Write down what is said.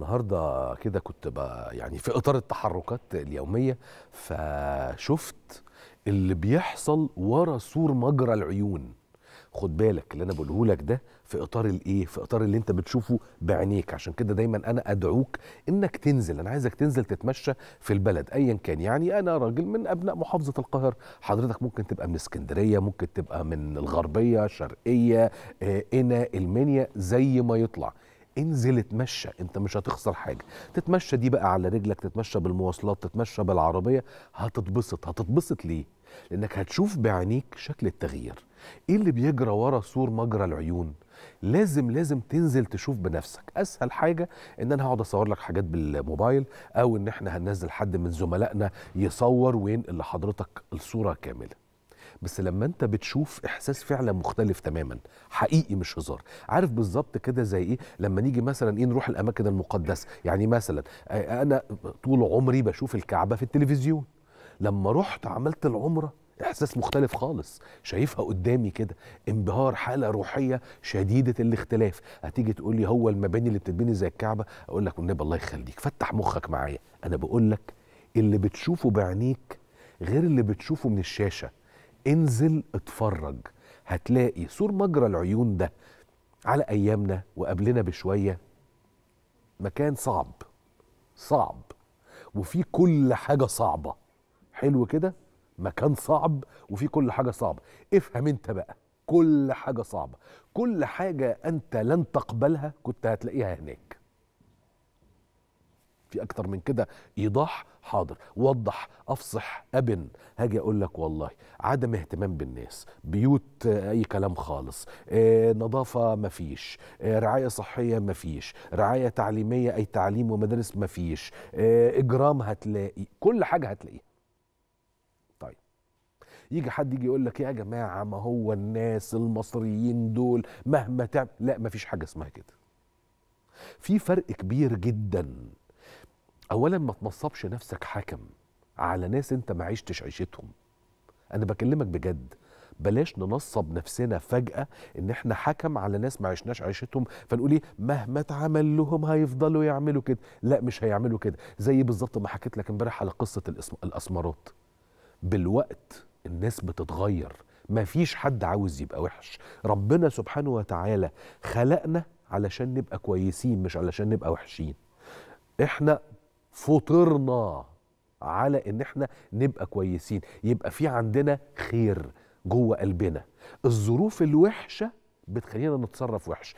النهارده كده كنت بقى يعني في اطار التحركات اليوميه فشفت اللي بيحصل ورا سور مجرى العيون خد بالك اللي انا بقوله لك ده في اطار الايه في اطار اللي انت بتشوفه بعينيك عشان كده دايما انا ادعوك انك تنزل انا عايزك تنزل تتمشى في البلد ايا كان يعني انا راجل من ابناء محافظه القاهره حضرتك ممكن تبقى من اسكندريه ممكن تبقى من الغربيه شرقيه قنا آه، المنيا زي ما يطلع انزل اتمشى انت مش هتخسر حاجه تتمشى دي بقى على رجلك تتمشى بالمواصلات تتمشى بالعربيه هتتبسط هتتبسط ليه لانك هتشوف بعينيك شكل التغيير ايه اللي بيجرى ورا سور مجرى العيون لازم لازم تنزل تشوف بنفسك اسهل حاجه ان انا هقعد اصور لك حاجات بالموبايل او ان احنا هننزل حد من زملائنا يصور وينقل لحضرتك الصوره كامله بس لما انت بتشوف احساس فعلا مختلف تماما حقيقي مش هزار عارف بالظبط كده زي ايه لما نيجي مثلا ايه نروح الاماكن المقدسه يعني مثلا آه، انا طول عمري بشوف الكعبه في التلفزيون لما رحت عملت العمره احساس مختلف خالص شايفها قدامي كده انبهار حاله روحيه شديده الاختلاف هتيجي تقول لي هو المباني اللي بتتبني زي الكعبه اقول لك والنبي الله يخليك فتح مخك معايا انا بقول لك اللي بتشوفه بعينيك غير اللي بتشوفه من الشاشه انزل اتفرج هتلاقي سور مجرى العيون ده على ايامنا وقبلنا بشويه مكان صعب صعب وفي كل حاجه صعبه حلو كده مكان صعب وفي كل حاجه صعبه افهم انت بقى كل حاجه صعبه كل حاجه انت لن تقبلها كنت هتلاقيها هناك في اكتر من كده ايضاح حاضر وضح افصح ابن هاجي اقول لك والله عدم اهتمام بالناس بيوت آه، اي كلام خالص آه، نظافه مفيش آه، رعايه صحيه مفيش رعايه تعليميه اي تعليم ومدارس مفيش اجرام هتلاقي كل حاجه هتلاقيها طيب، يجي حد يجي يقول لك يا جماعه ما هو الناس المصريين دول مهما تعمل لا مفيش حاجه اسمها كده في فرق كبير جدا اولا ما تنصبش نفسك حكم على ناس انت ما عشتش عيشتهم انا بكلمك بجد بلاش ننصب نفسنا فجأة إن إحنا حكم على ناس ما عشناش عيشتهم فنقول إيه مهما اتعمل لهم هيفضلوا يعملوا كده، لا مش هيعملوا كده، زي بالظبط ما حكيت لك امبارح على قصة الأسمرات. بالوقت الناس بتتغير، مفيش حد عاوز يبقى وحش، ربنا سبحانه وتعالى خلقنا علشان نبقى كويسين مش علشان نبقى وحشين. إحنا فطرنا على ان احنا نبقى كويسين يبقى في عندنا خير جوه قلبنا الظروف الوحشه بتخلينا نتصرف وحش